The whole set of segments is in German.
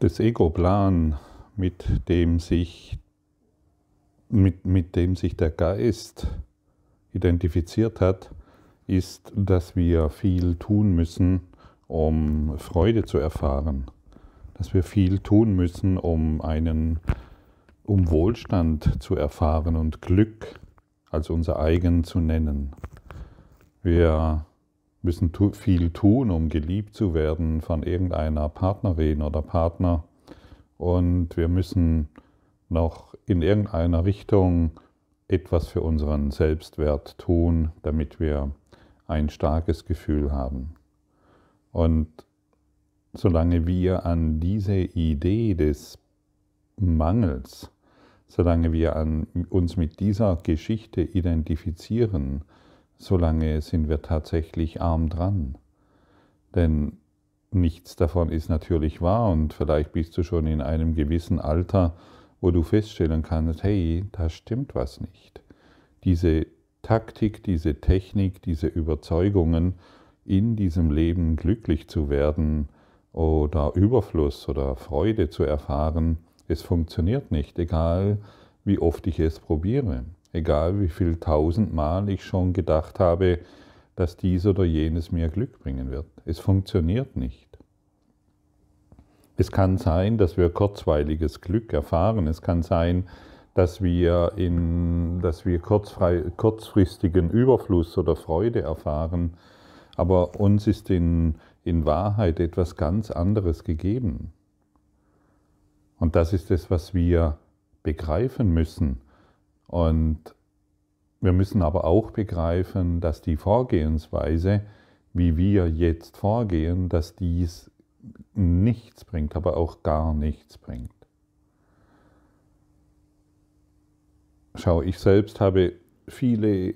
das Ego-Plan, mit dem sich mit, mit dem sich der Geist identifiziert hat, ist, dass wir viel tun müssen, um Freude zu erfahren, dass wir viel tun müssen, um einen um Wohlstand zu erfahren und Glück als unser eigen zu nennen. Wir müssen viel tun, um geliebt zu werden von irgendeiner Partnerin oder Partner. Und wir müssen noch in irgendeiner Richtung etwas für unseren Selbstwert tun, damit wir ein starkes Gefühl haben. Und solange wir an diese Idee des Mangels, solange wir an, uns mit dieser Geschichte identifizieren, solange sind wir tatsächlich arm dran. Denn nichts davon ist natürlich wahr und vielleicht bist du schon in einem gewissen Alter, wo du feststellen kannst, hey, da stimmt was nicht. Diese Taktik, diese Technik, diese Überzeugungen, in diesem Leben glücklich zu werden oder Überfluss oder Freude zu erfahren, es funktioniert nicht, egal wie oft ich es probiere. Egal wie viel tausendmal ich schon gedacht habe, dass dies oder jenes mir Glück bringen wird. Es funktioniert nicht. Es kann sein, dass wir kurzweiliges Glück erfahren. Es kann sein, dass wir, in, dass wir kurzfristigen Überfluss oder Freude erfahren. Aber uns ist in, in Wahrheit etwas ganz anderes gegeben. Und das ist es, was wir begreifen müssen und wir müssen aber auch begreifen, dass die Vorgehensweise, wie wir jetzt vorgehen, dass dies nichts bringt, aber auch gar nichts bringt. Schau, ich selbst habe viele,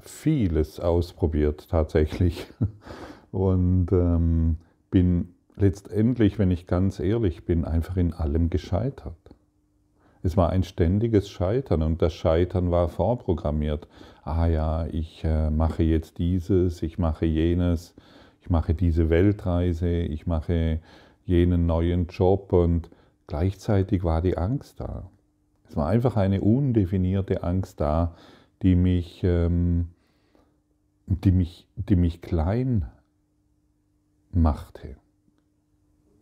vieles ausprobiert tatsächlich und ähm, bin letztendlich, wenn ich ganz ehrlich bin, einfach in allem gescheitert. Es war ein ständiges Scheitern und das Scheitern war vorprogrammiert. Ah ja, ich äh, mache jetzt dieses, ich mache jenes, ich mache diese Weltreise, ich mache jenen neuen Job und gleichzeitig war die Angst da. Es war einfach eine undefinierte Angst da, die mich, ähm, die mich, die mich klein machte.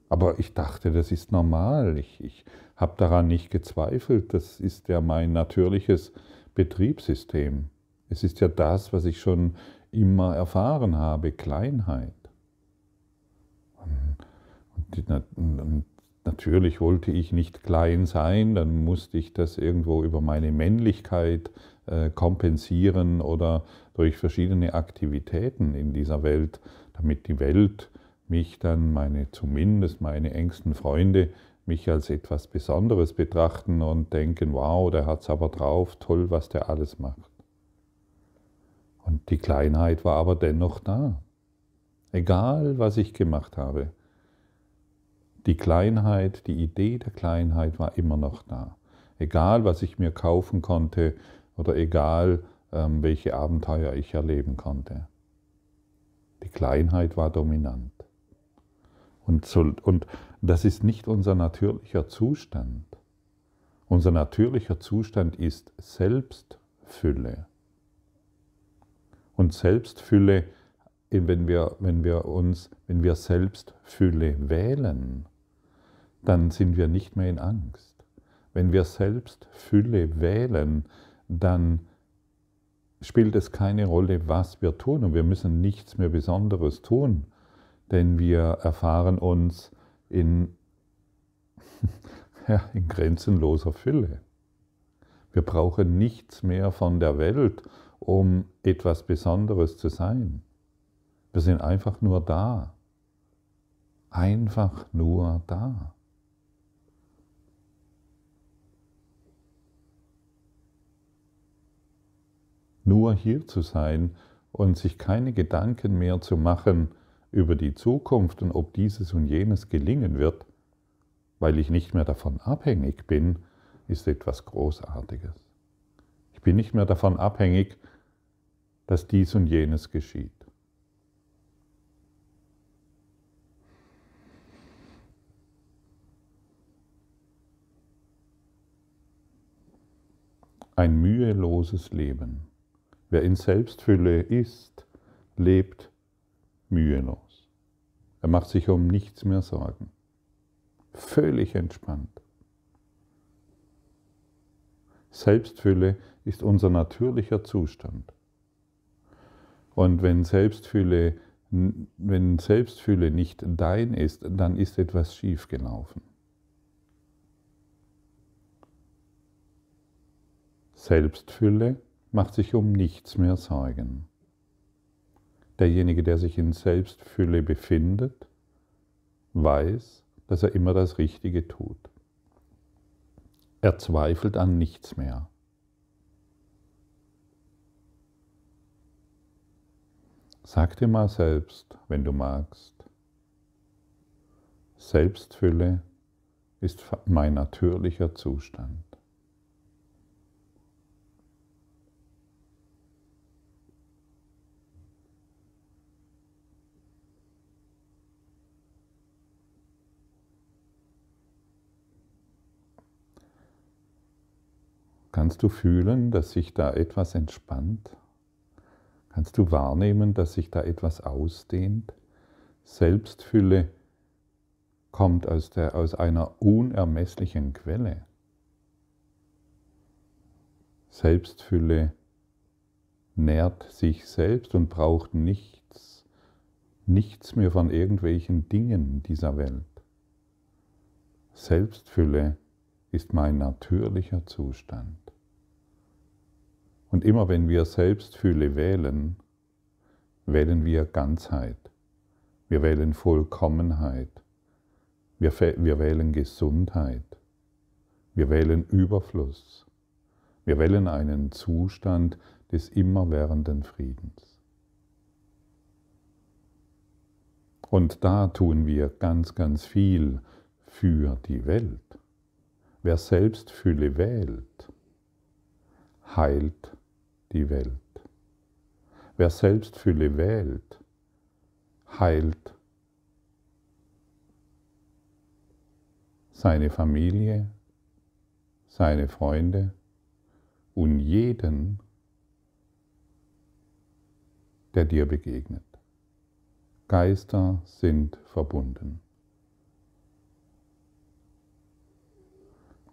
Aber ich dachte, das ist normal. Ich, ich habe daran nicht gezweifelt. Das ist ja mein natürliches Betriebssystem. Es ist ja das, was ich schon immer erfahren habe, Kleinheit. Und natürlich wollte ich nicht klein sein, dann musste ich das irgendwo über meine Männlichkeit äh, kompensieren oder durch verschiedene Aktivitäten in dieser Welt, damit die Welt mich dann meine, zumindest meine engsten Freunde, mich als etwas Besonderes betrachten und denken, wow, der hat es aber drauf, toll, was der alles macht. Und die Kleinheit war aber dennoch da. Egal, was ich gemacht habe. Die Kleinheit, die Idee der Kleinheit war immer noch da. Egal, was ich mir kaufen konnte oder egal, ähm, welche Abenteuer ich erleben konnte. Die Kleinheit war dominant. Und, zu, und das ist nicht unser natürlicher Zustand. Unser natürlicher Zustand ist Selbstfülle. Und Selbstfülle, wenn wir, wenn wir uns, wenn wir Selbstfülle wählen, dann sind wir nicht mehr in Angst. Wenn wir Selbstfülle wählen, dann spielt es keine Rolle, was wir tun und wir müssen nichts mehr Besonderes tun, denn wir erfahren uns in, ja, in grenzenloser Fülle. Wir brauchen nichts mehr von der Welt, um etwas Besonderes zu sein. Wir sind einfach nur da. Einfach nur da. Nur hier zu sein und sich keine Gedanken mehr zu machen, über die Zukunft und ob dieses und jenes gelingen wird, weil ich nicht mehr davon abhängig bin, ist etwas Großartiges. Ich bin nicht mehr davon abhängig, dass dies und jenes geschieht. Ein müheloses Leben. Wer in Selbstfülle ist, lebt mühelos. Er macht sich um nichts mehr Sorgen. Völlig entspannt. Selbstfülle ist unser natürlicher Zustand. Und wenn Selbstfülle, wenn Selbstfühle nicht dein ist, dann ist etwas schiefgelaufen. Selbstfülle macht sich um nichts mehr Sorgen derjenige, der sich in Selbstfülle befindet, weiß, dass er immer das Richtige tut. Er zweifelt an nichts mehr. Sag dir mal selbst, wenn du magst, Selbstfülle ist mein natürlicher Zustand. Kannst du fühlen, dass sich da etwas entspannt? Kannst du wahrnehmen, dass sich da etwas ausdehnt? Selbstfülle kommt aus, der, aus einer unermesslichen Quelle. Selbstfülle nährt sich selbst und braucht nichts, nichts mehr von irgendwelchen Dingen dieser Welt. Selbstfülle ist mein natürlicher Zustand. Und immer wenn wir Selbstfühle wählen, wählen wir Ganzheit, wir wählen Vollkommenheit, wir, wir wählen Gesundheit, wir wählen Überfluss, wir wählen einen Zustand des immerwährenden Friedens. Und da tun wir ganz, ganz viel für die Welt. Wer Selbstfülle wählt, heilt die Welt. Wer Selbstfülle wählt, heilt seine Familie, seine Freunde und jeden, der dir begegnet. Geister sind verbunden.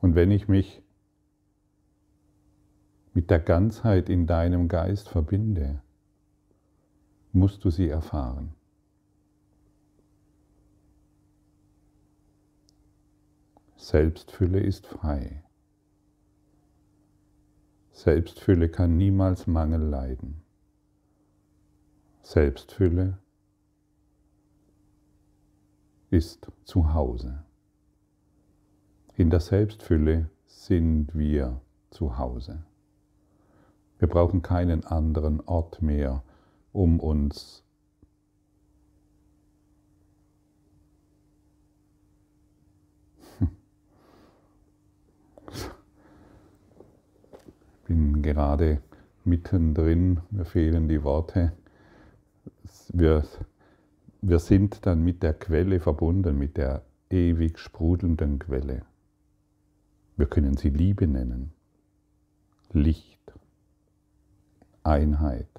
Und wenn ich mich mit der Ganzheit in deinem Geist verbinde, musst du sie erfahren. Selbstfülle ist frei. Selbstfülle kann niemals Mangel leiden. Selbstfülle ist zu Hause. In der Selbstfülle sind wir zu Hause. Wir brauchen keinen anderen Ort mehr, um uns Ich bin gerade mittendrin, mir fehlen die Worte. Wir, wir sind dann mit der Quelle verbunden, mit der ewig sprudelnden Quelle. Wir können sie Liebe nennen, Licht. Einheit,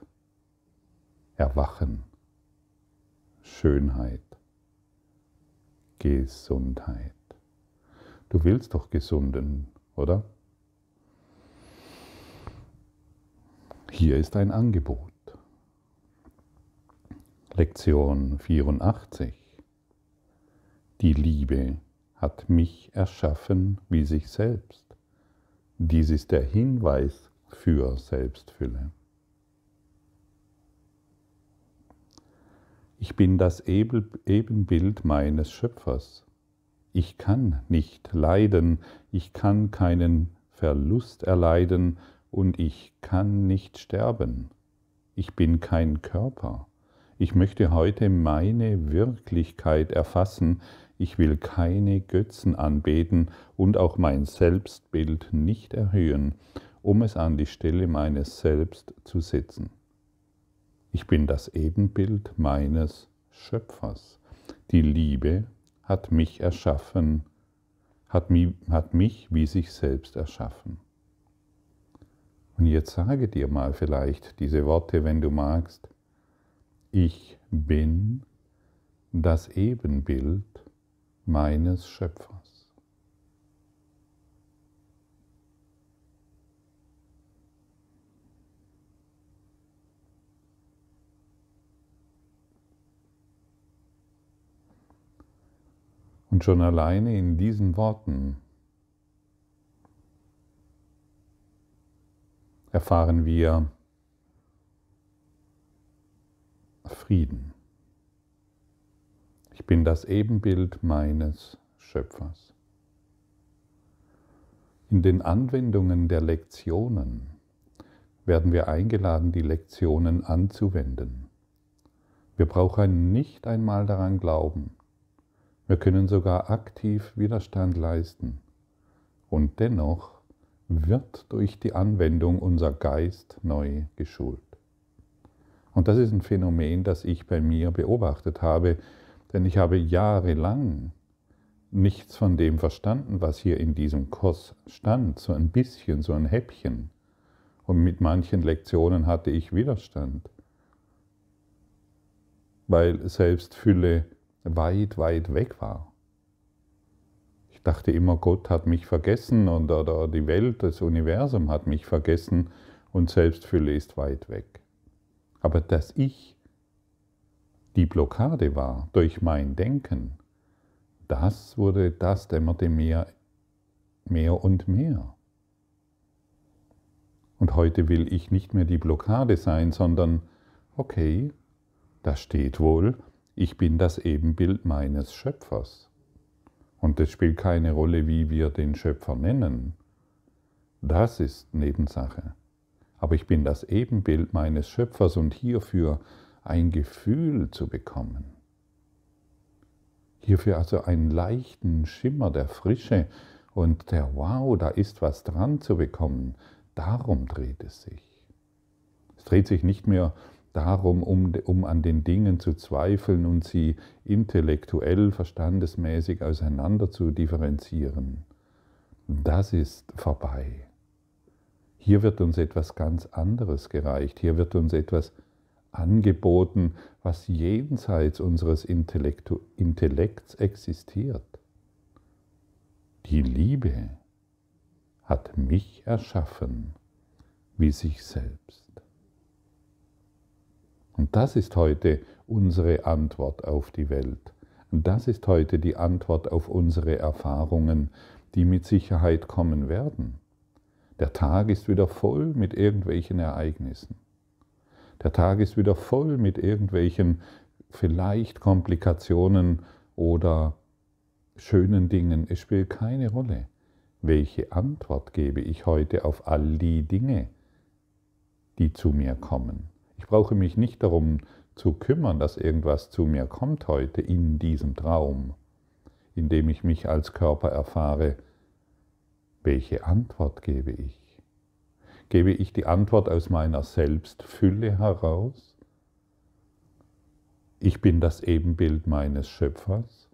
Erwachen, Schönheit, Gesundheit. Du willst doch gesunden, oder? Hier ist ein Angebot. Lektion 84. Die Liebe hat mich erschaffen wie sich selbst. Dies ist der Hinweis für Selbstfülle. Ich bin das Ebenbild meines Schöpfers. Ich kann nicht leiden, ich kann keinen Verlust erleiden und ich kann nicht sterben. Ich bin kein Körper. Ich möchte heute meine Wirklichkeit erfassen. Ich will keine Götzen anbeten und auch mein Selbstbild nicht erhöhen, um es an die Stelle meines Selbst zu setzen. Ich bin das Ebenbild meines Schöpfers. Die Liebe hat mich erschaffen, hat, hat mich wie sich selbst erschaffen. Und jetzt sage dir mal vielleicht diese Worte, wenn du magst. Ich bin das Ebenbild meines Schöpfers. Und schon alleine in diesen Worten erfahren wir Frieden. Ich bin das Ebenbild meines Schöpfers. In den Anwendungen der Lektionen werden wir eingeladen, die Lektionen anzuwenden. Wir brauchen nicht einmal daran glauben, wir können sogar aktiv Widerstand leisten. Und dennoch wird durch die Anwendung unser Geist neu geschult. Und das ist ein Phänomen, das ich bei mir beobachtet habe, denn ich habe jahrelang nichts von dem verstanden, was hier in diesem Kurs stand, so ein bisschen, so ein Häppchen. Und mit manchen Lektionen hatte ich Widerstand, weil Selbstfülle weit, weit weg war. Ich dachte immer, Gott hat mich vergessen und oder die Welt, das Universum hat mich vergessen und Selbstfülle ist weit weg. Aber dass ich die Blockade war durch mein Denken, das wurde, das dämmerte mir mehr und mehr. Und heute will ich nicht mehr die Blockade sein, sondern, okay, das steht wohl, ich bin das Ebenbild meines Schöpfers. Und es spielt keine Rolle, wie wir den Schöpfer nennen. Das ist Nebensache. Aber ich bin das Ebenbild meines Schöpfers und hierfür ein Gefühl zu bekommen. Hierfür also einen leichten Schimmer der Frische und der Wow, da ist was dran zu bekommen. Darum dreht es sich. Es dreht sich nicht mehr um darum, um, um an den Dingen zu zweifeln und sie intellektuell, verstandesmäßig auseinander zu differenzieren. Das ist vorbei. Hier wird uns etwas ganz anderes gereicht. Hier wird uns etwas angeboten, was jenseits unseres Intellektu Intellekts existiert. Die Liebe hat mich erschaffen wie sich selbst. Und das ist heute unsere Antwort auf die Welt. Und das ist heute die Antwort auf unsere Erfahrungen, die mit Sicherheit kommen werden. Der Tag ist wieder voll mit irgendwelchen Ereignissen. Der Tag ist wieder voll mit irgendwelchen vielleicht Komplikationen oder schönen Dingen. Es spielt keine Rolle. Welche Antwort gebe ich heute auf all die Dinge, die zu mir kommen? Ich brauche mich nicht darum zu kümmern, dass irgendwas zu mir kommt heute in diesem Traum, in dem ich mich als Körper erfahre. Welche Antwort gebe ich? Gebe ich die Antwort aus meiner Selbstfülle heraus? Ich bin das Ebenbild meines Schöpfers?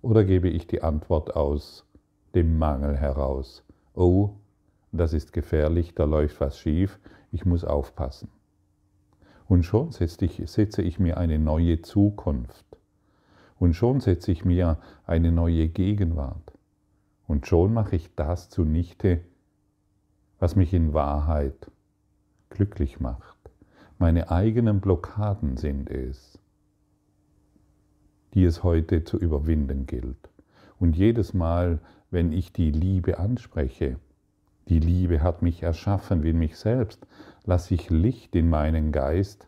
Oder gebe ich die Antwort aus dem Mangel heraus? Oh, das ist gefährlich, da läuft was schief, ich muss aufpassen. Und schon setze ich, setze ich mir eine neue Zukunft. Und schon setze ich mir eine neue Gegenwart. Und schon mache ich das zunichte, was mich in Wahrheit glücklich macht. Meine eigenen Blockaden sind es, die es heute zu überwinden gilt. Und jedes Mal, wenn ich die Liebe anspreche, die Liebe hat mich erschaffen wie mich selbst, lasse ich Licht in meinen Geist,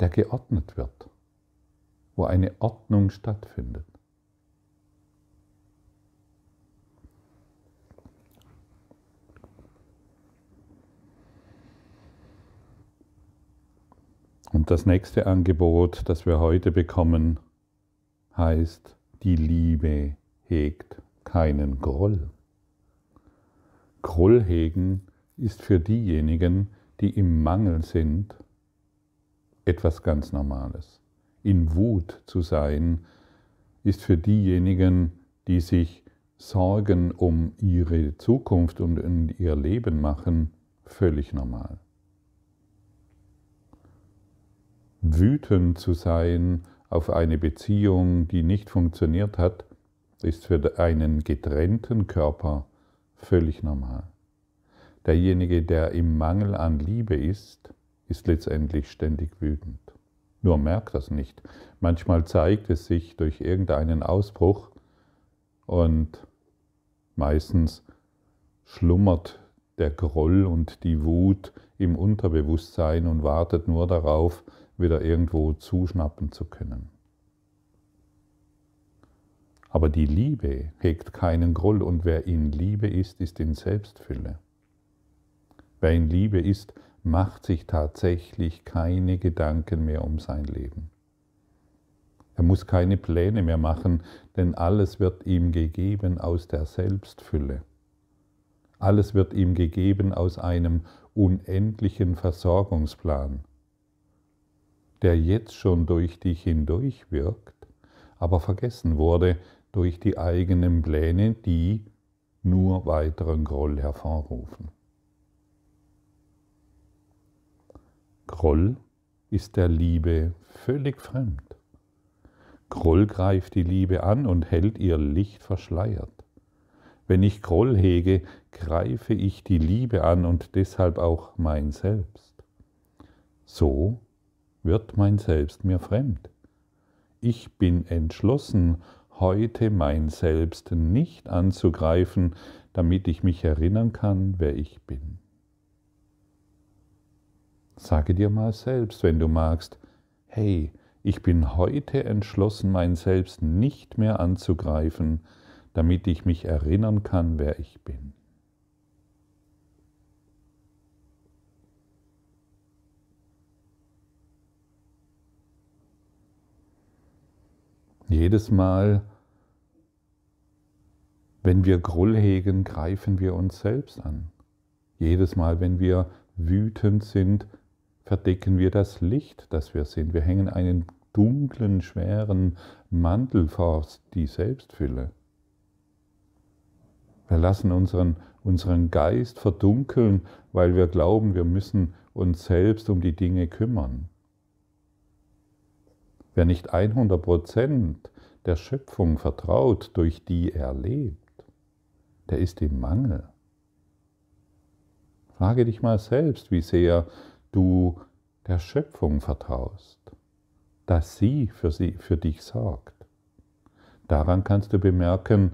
der geordnet wird, wo eine Ordnung stattfindet. Und das nächste Angebot, das wir heute bekommen, heißt, die Liebe hegt keinen Groll. Groll hegen ist für diejenigen, die im Mangel sind, etwas ganz Normales. In Wut zu sein, ist für diejenigen, die sich Sorgen um ihre Zukunft und um ihr Leben machen, völlig normal. Wütend zu sein auf eine Beziehung, die nicht funktioniert hat, ist für einen getrennten Körper völlig normal. Derjenige, der im Mangel an Liebe ist, ist letztendlich ständig wütend. Nur merkt das nicht. Manchmal zeigt es sich durch irgendeinen Ausbruch und meistens schlummert der Groll und die Wut im Unterbewusstsein und wartet nur darauf, wieder irgendwo zuschnappen zu können. Aber die Liebe hegt keinen Groll und wer in Liebe ist, ist in Selbstfülle. Wer in Liebe ist, macht sich tatsächlich keine Gedanken mehr um sein Leben. Er muss keine Pläne mehr machen, denn alles wird ihm gegeben aus der Selbstfülle. Alles wird ihm gegeben aus einem unendlichen Versorgungsplan, der jetzt schon durch dich hindurch wirkt, aber vergessen wurde durch die eigenen Pläne, die nur weiteren Groll hervorrufen. Groll ist der Liebe völlig fremd. Groll greift die Liebe an und hält ihr Licht verschleiert. Wenn ich Groll hege, greife ich die Liebe an und deshalb auch mein Selbst. So wird mein Selbst mir fremd. Ich bin entschlossen, heute mein Selbst nicht anzugreifen, damit ich mich erinnern kann, wer ich bin. Sage dir mal selbst, wenn du magst, hey, ich bin heute entschlossen, mein Selbst nicht mehr anzugreifen, damit ich mich erinnern kann, wer ich bin. Jedes Mal, wenn wir Groll hegen, greifen wir uns selbst an. Jedes Mal, wenn wir wütend sind, verdecken wir das Licht, das wir sind. Wir hängen einen dunklen, schweren Mantel vor die Selbstfülle. Wir lassen unseren, unseren Geist verdunkeln, weil wir glauben, wir müssen uns selbst um die Dinge kümmern. Wer nicht 100 der Schöpfung vertraut, durch die er lebt, der ist im Mangel. Frage dich mal selbst, wie sehr du der Schöpfung vertraust, dass sie für, sie für dich sorgt. Daran kannst du bemerken,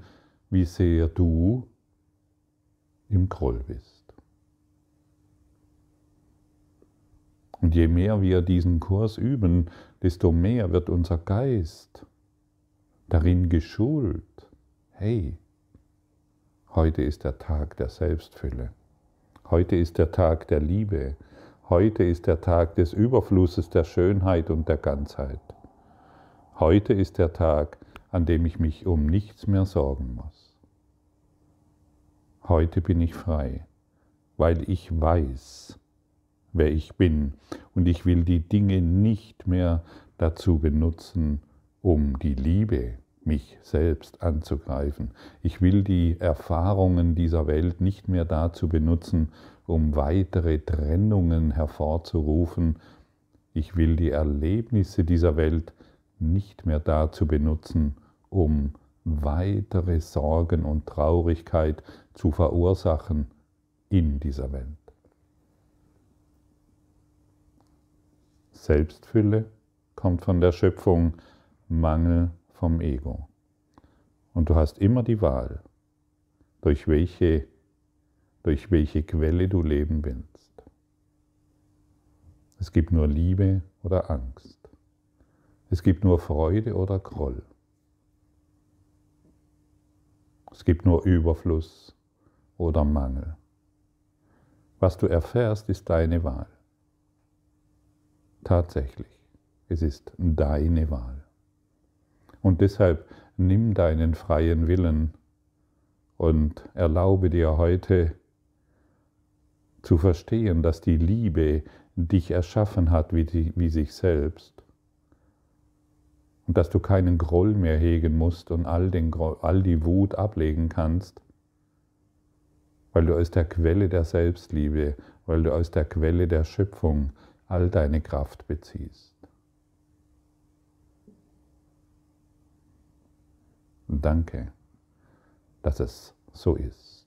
wie sehr du im Groll bist. Und je mehr wir diesen Kurs üben, desto mehr wird unser Geist darin geschult. Hey, heute ist der Tag der Selbstfülle. Heute ist der Tag der Liebe. Heute ist der Tag des Überflusses der Schönheit und der Ganzheit. Heute ist der Tag, an dem ich mich um nichts mehr sorgen muss. Heute bin ich frei, weil ich weiß, wer ich bin und ich will die Dinge nicht mehr dazu benutzen, um die Liebe, mich selbst anzugreifen. Ich will die Erfahrungen dieser Welt nicht mehr dazu benutzen, um weitere Trennungen hervorzurufen. Ich will die Erlebnisse dieser Welt nicht mehr dazu benutzen, um weitere Sorgen und Traurigkeit zu verursachen in dieser Welt. Selbstfülle kommt von der Schöpfung, Mangel vom Ego. Und du hast immer die Wahl, durch welche durch welche Quelle du leben willst. Es gibt nur Liebe oder Angst. Es gibt nur Freude oder Groll. Es gibt nur Überfluss oder Mangel. Was du erfährst, ist deine Wahl. Tatsächlich, es ist deine Wahl. Und deshalb nimm deinen freien Willen und erlaube dir heute zu verstehen, dass die Liebe dich erschaffen hat wie, die, wie sich selbst und dass du keinen Groll mehr hegen musst und all, den, all die Wut ablegen kannst, weil du aus der Quelle der Selbstliebe, weil du aus der Quelle der Schöpfung all deine Kraft beziehst. danke, dass es so ist.